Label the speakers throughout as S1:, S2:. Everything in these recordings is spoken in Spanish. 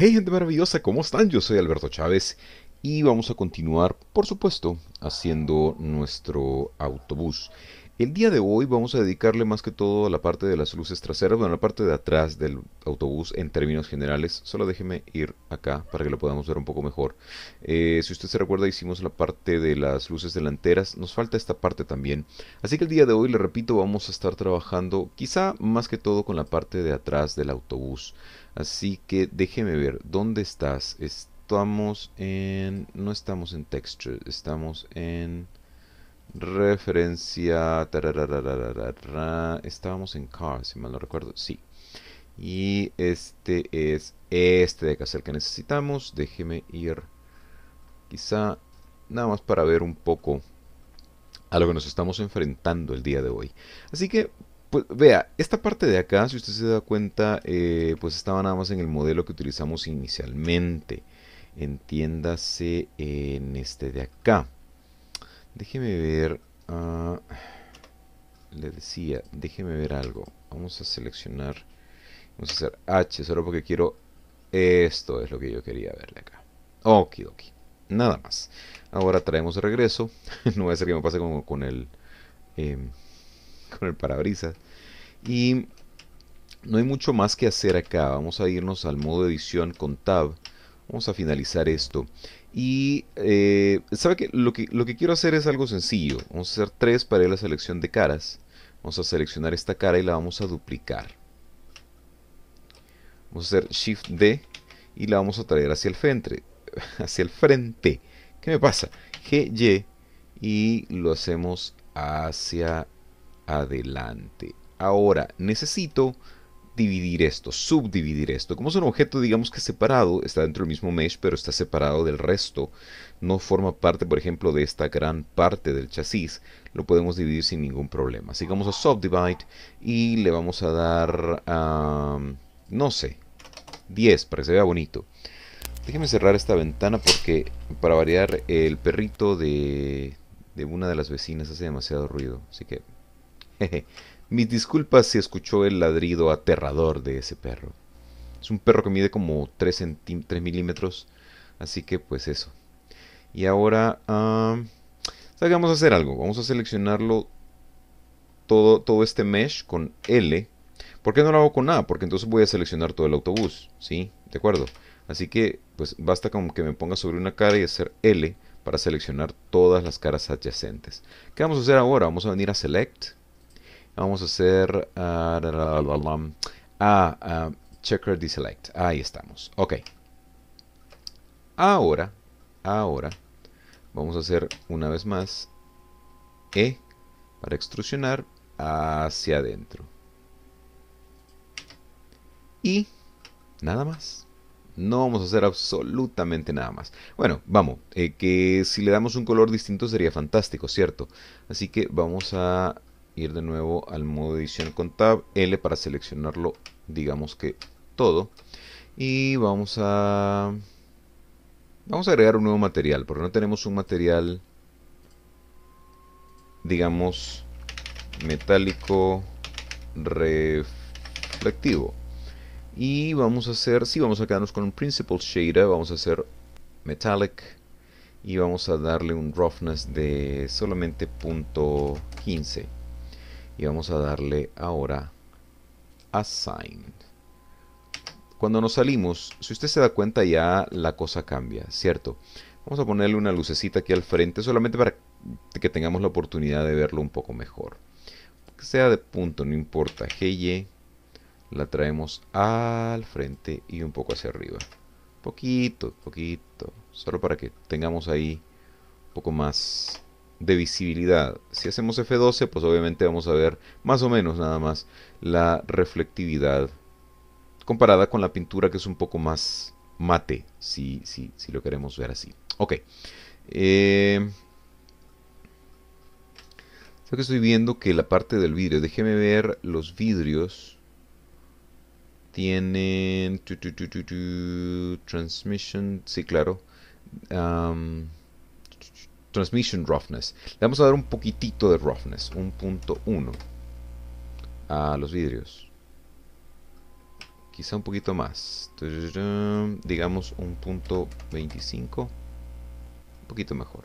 S1: Hey gente maravillosa, ¿cómo están? Yo soy Alberto Chávez y vamos a continuar, por supuesto, haciendo nuestro autobús. El día de hoy vamos a dedicarle más que todo a la parte de las luces traseras, bueno, la parte de atrás del autobús en términos generales. Solo déjeme ir acá para que lo podamos ver un poco mejor. Eh, si usted se recuerda, hicimos la parte de las luces delanteras. Nos falta esta parte también. Así que el día de hoy, le repito, vamos a estar trabajando quizá más que todo con la parte de atrás del autobús. Así que déjeme ver, ¿dónde estás? Estamos en... no estamos en texture, estamos en Referencia. Estábamos en Car, si mal no recuerdo. Sí. Y este es este de acá, el que necesitamos. Déjeme ir. Quizá nada más para ver un poco a lo que nos estamos enfrentando el día de hoy. Así que, pues vea, esta parte de acá, si usted se da cuenta, eh, pues estaba nada más en el modelo que utilizamos inicialmente. Entiéndase en este de acá. Déjeme ver... Ah, le decía, déjeme ver algo. Vamos a seleccionar... Vamos a hacer H, solo porque quiero... Esto es lo que yo quería verle acá. ok, Nada más. Ahora traemos de regreso. no voy a hacer que me pase como con el... Em, con el parabrisas. Y no hay mucho más que hacer acá. Vamos a irnos al modo edición con tab. Vamos a finalizar esto. Y eh, sabe que lo, que lo que quiero hacer es algo sencillo. Vamos a hacer tres para la selección de caras. Vamos a seleccionar esta cara y la vamos a duplicar. Vamos a hacer Shift D y la vamos a traer hacia el frente. Hacia el frente. ¿Qué me pasa? GY y lo hacemos hacia adelante. Ahora necesito dividir esto, subdividir esto. Como es un objeto, digamos que separado, está dentro del mismo mesh, pero está separado del resto, no forma parte, por ejemplo, de esta gran parte del chasis, lo podemos dividir sin ningún problema. Así que vamos a subdivide y le vamos a dar, a no sé, 10 para que se vea bonito. Déjeme cerrar esta ventana porque, para variar, el perrito de, de una de las vecinas hace demasiado ruido. Así que, jeje, mis disculpas si escuchó el ladrido aterrador de ese perro. Es un perro que mide como 3, milímetros. Así que pues eso. Y ahora... Sabes vamos a hacer algo. Vamos a seleccionarlo todo, todo este mesh con L. ¿Por qué no lo hago con A? Porque entonces voy a seleccionar todo el autobús. ¿Sí? ¿De acuerdo? Así que pues basta con que me ponga sobre una cara y hacer L para seleccionar todas las caras adyacentes. ¿Qué vamos a hacer ahora? Vamos a venir a Select. Vamos a hacer ah, ah, ah, checker deselect. Ahí estamos. Ok. Ahora, ahora, vamos a hacer una vez más E para extrusionar hacia adentro. Y nada más. No vamos a hacer absolutamente nada más. Bueno, vamos, eh, que si le damos un color distinto sería fantástico, ¿cierto? Así que vamos a ir de nuevo al modo edición con Tab L para seleccionarlo, digamos que todo. Y vamos a... Vamos a agregar un nuevo material, porque no tenemos un material, digamos, metálico reflectivo. Y vamos a hacer, si sí, vamos a quedarnos con un Principal Shader, vamos a hacer Metallic y vamos a darle un roughness de solamente .15 y vamos a darle ahora assign. Cuando nos salimos, si usted se da cuenta ya la cosa cambia, ¿cierto? Vamos a ponerle una lucecita aquí al frente solamente para que tengamos la oportunidad de verlo un poco mejor. Que sea de punto, no importa, Y. E, la traemos al frente y un poco hacia arriba. Poquito, poquito, solo para que tengamos ahí un poco más de visibilidad. Si hacemos F12, pues obviamente vamos a ver más o menos nada más la reflectividad comparada con la pintura que es un poco más mate, si, si, si lo queremos ver así. Ok. Eh, que estoy viendo que la parte del vidrio, déjeme ver los vidrios. Tienen... Tu, transmission, sí, claro. Transmission Roughness. Le vamos a dar un poquitito de roughness, un punto 1 a los vidrios. Quizá un poquito más. Digamos un 25 Un poquito mejor.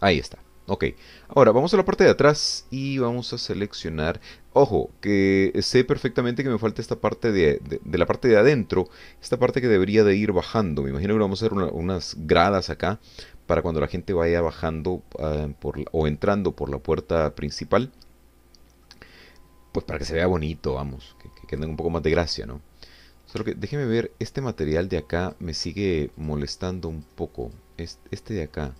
S1: Ahí está. Ok, ahora vamos a la parte de atrás y vamos a seleccionar, ojo, que sé perfectamente que me falta esta parte de, de, la parte de adentro, esta parte que debería de ir bajando, me imagino que vamos a hacer unas gradas acá para cuando la gente vaya bajando eh, o entrando por la puerta principal, pues para que se vea bonito, vamos, que, que, tenga un poco más de gracia, ¿no? Solo que déjeme ver, este material de acá me sigue molestando un poco. Este, de acá.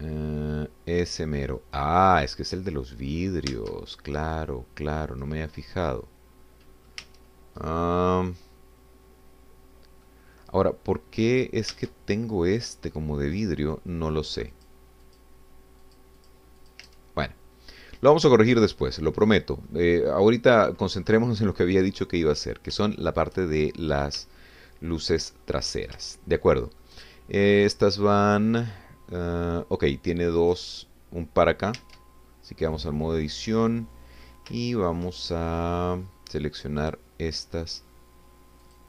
S1: Eh, ese mero. Ah, es que es el de los vidrios. Claro, claro, no me había fijado. Ah... Ahora, ¿por qué es que tengo este como de vidrio? No lo sé. Bueno, lo vamos a corregir después, lo prometo. Eh, ahorita concentrémonos en lo que había dicho que iba a hacer, que son la parte de las luces traseras. De acuerdo. Eh, estas van... Ah, ok, tiene dos, un par acá. Así que vamos al modo edición y vamos a seleccionar estas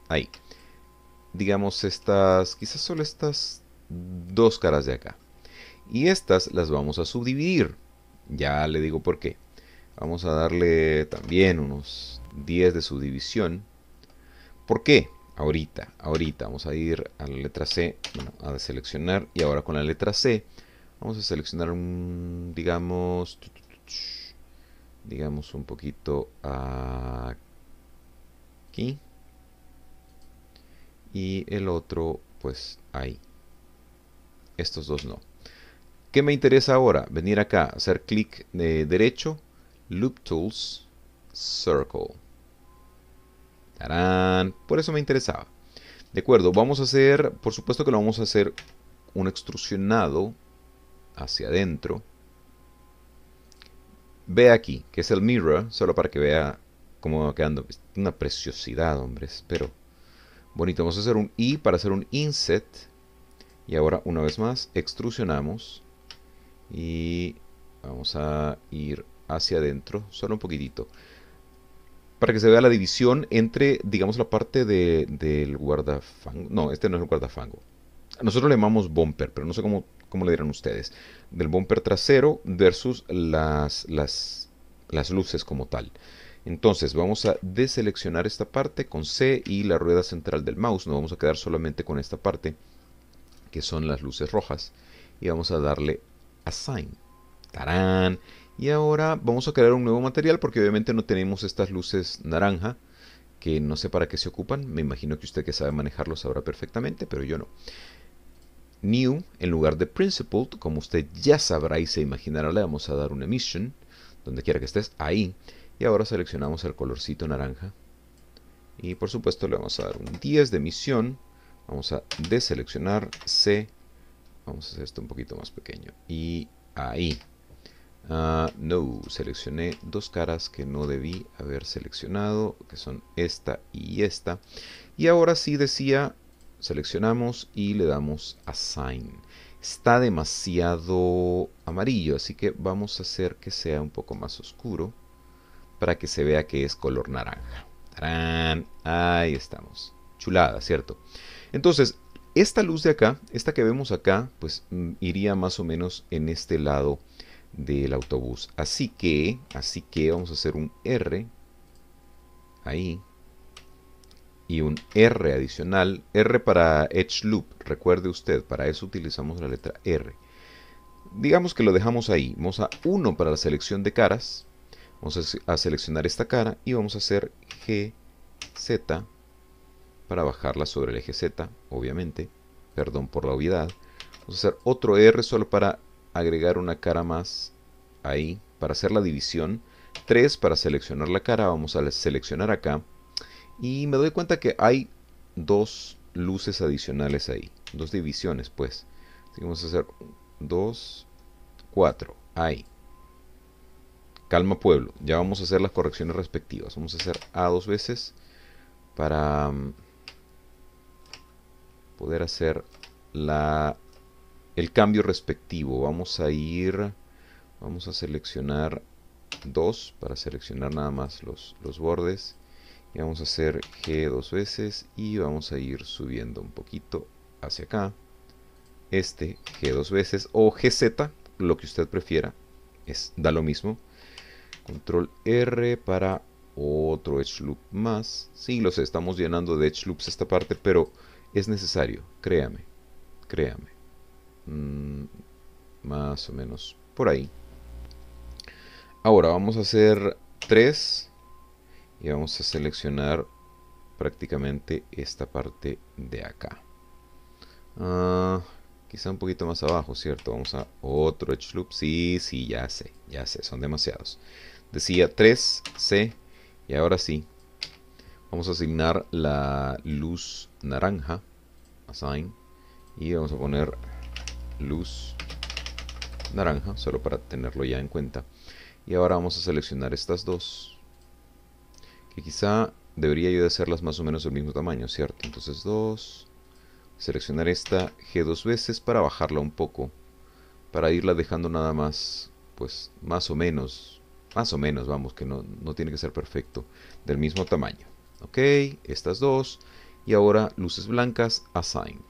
S1: ahí digamos, estas, quizás solo estas dos caras de acá. Y estas las vamos a subdividir. Ya le digo por qué. Vamos a darle también unos 10 de subdivisión. ¿Por qué? Ahorita, ahorita vamos a ir a la letra C, bueno, a deseleccionar. Y ahora con la letra C vamos a seleccionar un, digamos, digamos un poquito aquí y el otro pues ahí. Estos dos no. ¿Qué me interesa ahora? Venir acá, hacer clic de derecho, Loop Tools, Circle. ¡Tarán! Por eso me interesaba. De acuerdo, vamos a hacer, por supuesto que lo vamos a hacer un extrusionado hacia adentro. Ve aquí, que es el mirror, solo para que vea cómo va quedando. Una preciosidad, hombres, pero Bonito, vamos a hacer un I para hacer un inset. Y ahora una vez más extrusionamos y vamos a ir hacia adentro, solo un poquitito. Para que se vea la división entre, digamos, la parte del guardafango. No, este no es el guardafango. Nosotros le llamamos bumper, pero no sé cómo, cómo le dirán ustedes. Del bumper trasero versus las, las, las luces como tal. Entonces vamos a deseleccionar esta parte con C y la rueda central del mouse. Nos vamos a quedar solamente con esta parte que son las luces rojas. Y vamos a darle Assign. ¡Tarán! Y ahora vamos a crear un nuevo material porque obviamente no tenemos estas luces naranja que no sé para qué se ocupan. Me imagino que usted que sabe manejarlos sabrá perfectamente, pero yo no. New, en lugar de Principled, como usted ya sabrá y se imaginará, le vamos a dar una Emission, donde quiera que estés, ahí. Y ahora seleccionamos el colorcito naranja. Y por supuesto le vamos a dar un 10 de misión. Vamos a deseleccionar C. Vamos a hacer esto un poquito más pequeño. Y ahí. Ah, no, seleccioné dos caras que no debí haber seleccionado, que son esta y esta. Y ahora sí decía, seleccionamos y le damos Assign. Está demasiado amarillo, así que vamos a hacer que sea un poco más oscuro para que se vea que es color naranja. Ahí estamos. Chulada, ¿cierto? Entonces, esta luz de acá, esta que vemos acá, pues mm, iría más o menos en este lado del autobús. Así que, así que vamos a hacer un R ahí y un R adicional, R para edge loop, recuerde usted, para eso utilizamos la letra R. Digamos que lo dejamos ahí, vamos a 1 para la selección de caras, Vamos a, seleccionar esta cara y vamos a hacer GZ para bajarla sobre el eje Z, obviamente. Perdón por la obviedad. Vamos a hacer otro R solo para agregar una cara más ahí, para hacer la división. 3 para seleccionar la cara, vamos a seleccionar acá. Y me doy cuenta que hay dos luces adicionales ahí, dos divisiones pues. Así que vamos a hacer 2, 4, ahí. Calma pueblo, ya vamos a hacer las correcciones respectivas. Vamos a hacer A dos veces para mm, poder hacer la, el cambio respectivo. Vamos a ir, vamos a seleccionar dos para seleccionar nada más los, los bordes. Y vamos a hacer G dos veces y vamos a ir subiendo un poquito hacia acá. Este G dos veces o GZ, lo que usted prefiera, es, da lo mismo Control R para otro edge loop más. Sí, los estamos llenando de edge loops esta parte, pero es necesario, créame, créame. Mm, más o menos por ahí. Ahora vamos a hacer 3 y vamos a seleccionar prácticamente esta parte de acá. Ah, quizá un poquito más abajo, ¿cierto? Vamos a otro edge loop. Sí, sí, ya sé, ya sé, son demasiados. Decía 3C y ahora sí. Vamos a asignar la luz naranja. Assign. Y vamos a poner luz naranja, solo para tenerlo ya en cuenta. Y ahora vamos a seleccionar estas dos. Que quizá debería yo de hacerlas más o menos del mismo tamaño, ¿cierto? Entonces 2. Seleccionar esta G dos veces para bajarla un poco. Para irla dejando nada más, pues más o menos más o menos, vamos, que no, tiene que ser perfecto. Del mismo tamaño. Ok, estas dos. Y ahora luces blancas, assign.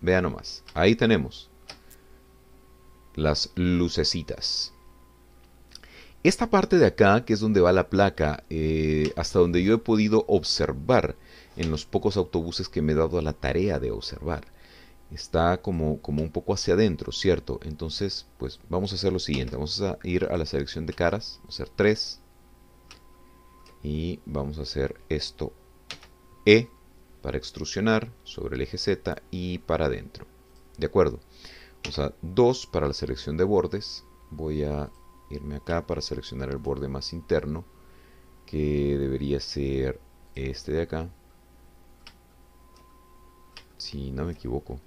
S1: Vean nomás. Ahí tenemos las lucecitas. Esta parte de acá, que es donde va la placa, eh, hasta donde yo he podido observar en los pocos autobuses que me he dado a la tarea de observar, está como, como un poco hacia adentro, ¿cierto? Entonces, pues vamos a hacer lo siguiente. Vamos a ir a la selección de caras, vamos a hacer 3. Y vamos a hacer esto E para extrusionar sobre el eje Z y para adentro. ¿De acuerdo? o sea, 2 para la selección de bordes. Voy a irme acá para seleccionar el borde más interno, que debería ser este de acá. Si no me equivoco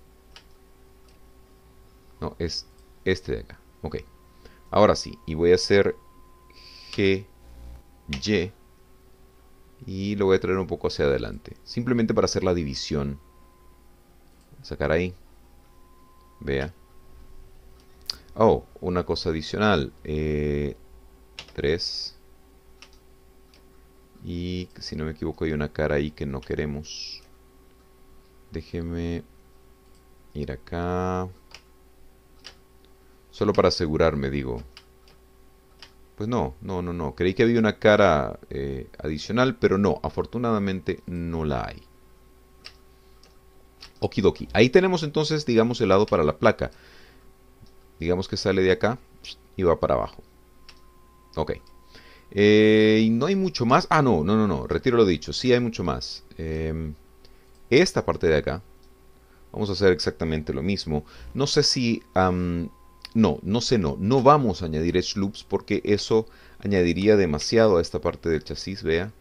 S1: es este de acá. Ok. Ahora sí, y voy a hacer G, Y. Y lo voy a traer un poco hacia adelante. Simplemente para hacer la división. sacar ahí. Vea. Oh, una cosa adicional. 3. Eh, y si no me equivoco hay una cara ahí que no queremos. Déjeme ir acá. Solo para asegurarme, digo. Pues no, no, no, no. Creí que había una cara eh, adicional, pero no. Afortunadamente no la hay. Okidoki. Ahí tenemos entonces, digamos, el lado para la placa. Digamos que sale de acá y va para abajo. Ok. Eh, y no hay mucho más. Ah, no, no, no, no. Retiro lo dicho. Sí hay mucho más. Em, esta parte de acá. Vamos a hacer exactamente lo mismo. No sé si... No, no sé, no. No vamos a añadir edge loops porque eso añadiría demasiado a esta parte del chasis, vea.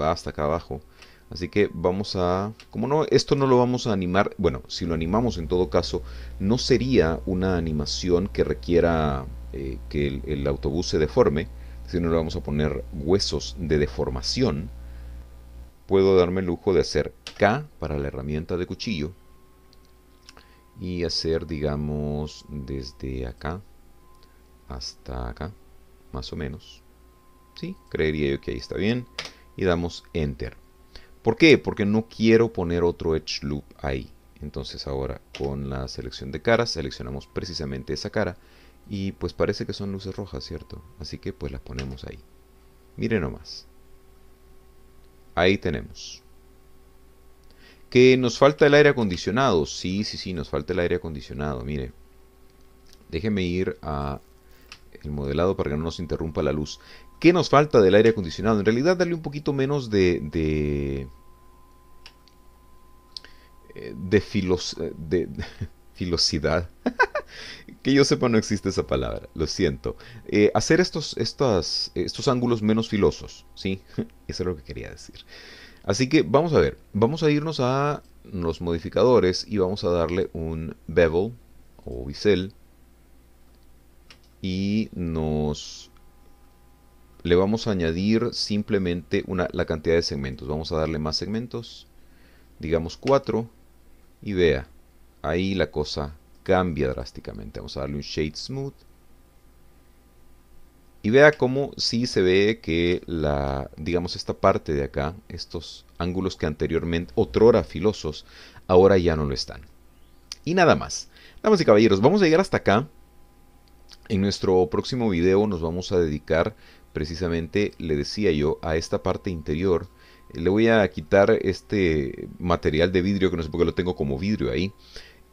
S1: Va hasta acá abajo. Así que vamos a... Como no, esto no lo vamos a animar. Bueno, si lo animamos en todo caso, no sería una animación que requiera eh, que el, autobús se deforme, no le vamos a poner huesos de deformación. Puedo darme el lujo de hacer K para la herramienta de cuchillo y hacer digamos desde acá hasta acá más o menos sí creería yo que ahí está bien y damos enter ¿por qué? porque no quiero poner otro edge loop ahí entonces ahora con la selección de caras seleccionamos precisamente esa cara y pues parece que son luces rojas cierto así que pues las ponemos ahí miren nomás ahí tenemos que nos falta el aire acondicionado. Sí, sí, sí, nos falta el aire acondicionado. Mire, déjeme ir a el modelado para que no nos interrumpa la luz. ¿Qué nos falta del aire acondicionado? En realidad darle un poquito menos de... de, eh, filos, eh, de, filosidad. que yo sepa no existe esa palabra, lo siento. Eh, hacer estos, estos ángulos menos filosos, ¿sí? Eso es lo que quería decir. Así que vamos a ver, vamos a irnos a los modificadores y vamos a darle un bevel o bisel y nos le vamos a añadir simplemente una, la cantidad de segmentos. Vamos a darle más segmentos, digamos 4 y vea, ahí la cosa cambia drásticamente. Vamos a darle un shade smooth y vea cómo sí se ve que la, digamos, esta parte de acá, estos ángulos que anteriormente, otrora filosos, ahora ya no lo están. Y nada más. Damas y caballeros, vamos a llegar hasta acá. En nuestro próximo video nos vamos a dedicar precisamente, le decía yo, a esta parte interior. Le voy a quitar este material de vidrio, que no sé por qué lo tengo como vidrio ahí.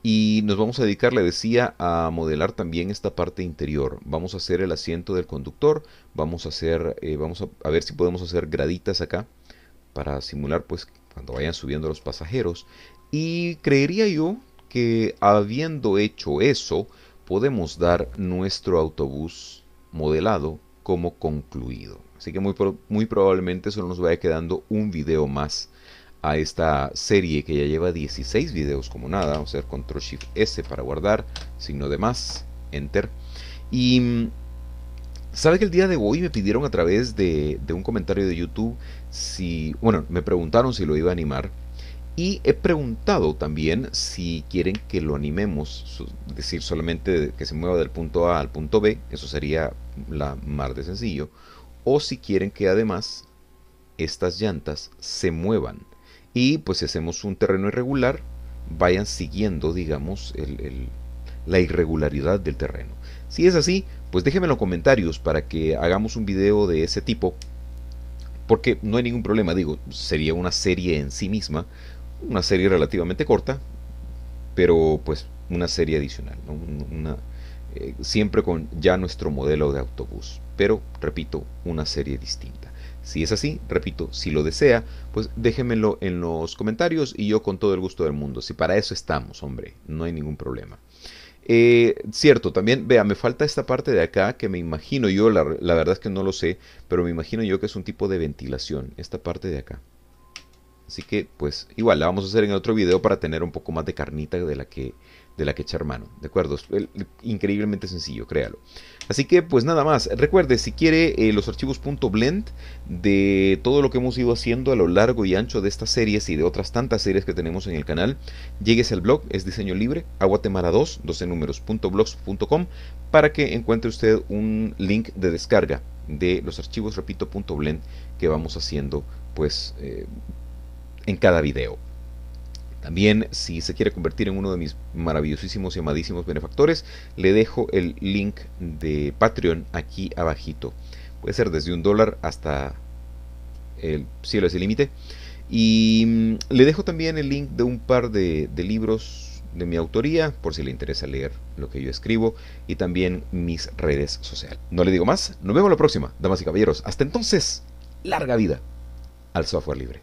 S1: Y nos vamos a dedicar, le decía, a modelar también esta parte interior. Vamos a hacer el asiento del conductor, vamos a hacer, eh, vamos a, ver si podemos hacer graditas acá para simular pues cuando vayan subiendo los pasajeros. Y creería yo que habiendo hecho eso, podemos dar nuestro autobús modelado como concluido. Así que muy, muy probablemente solo nos vaya quedando un video más a esta serie que ya lleva 16 videos como nada, O sea, control shift S para guardar, signo de más, enter. Y mm, sabe que el día de hoy me pidieron a través de, de un comentario de YouTube si, bueno, me preguntaron si lo iba a animar. Y he preguntado también si quieren que lo animemos, decir, solamente que se mueva del punto A al punto B, eso sería la más de sencillo, o si quieren que además estas llantas se muevan y pues si hacemos un terreno irregular, vayan siguiendo, digamos, la irregularidad del terreno. Si es así, pues déjenme en los comentarios para que hagamos un video de ese tipo. Porque no hay ningún problema, digo, sería una serie en sí misma, una serie relativamente corta, pero pues una serie adicional, eh, siempre con ya nuestro modelo de autobús, pero repito, una serie distinta. Si es así, repito, si lo desea, pues déjenmelo en los comentarios y yo con todo el gusto del mundo. Si para eso estamos, hombre, no hay ningún problema. Eh, cierto, también, vea, me falta esta parte de acá que me imagino yo, la, verdad es que no lo sé, pero me imagino yo que es un tipo de ventilación, esta parte de acá. Así que, pues, igual, la vamos a hacer en otro video para tener un poco más de carnita de la que, de la que echar mano, ¿de acuerdo? increíblemente sencillo, créalo. Así que pues nada más, recuerde si quiere eh, los archivos .blend de todo lo que hemos ido haciendo a lo largo y ancho de estas series y de otras tantas series que tenemos en el canal, llegues al blog, es diseño libre, aguatemara 2, 12 números, para que encuentre usted un link de descarga de los archivos, repito, .blend que vamos haciendo pues eh, en cada video. También, si se quiere convertir en uno de mis maravillosísimos y amadísimos benefactores, le dejo el link de Patreon aquí abajito. Puede ser desde un dólar hasta el cielo es el límite. Y mm, le dejo también el link de un par de, de libros de mi autoría, por si le interesa leer lo que yo escribo, y también mis redes sociales. No le digo más, nos vemos la próxima, damas y caballeros. Hasta entonces, larga vida al software libre.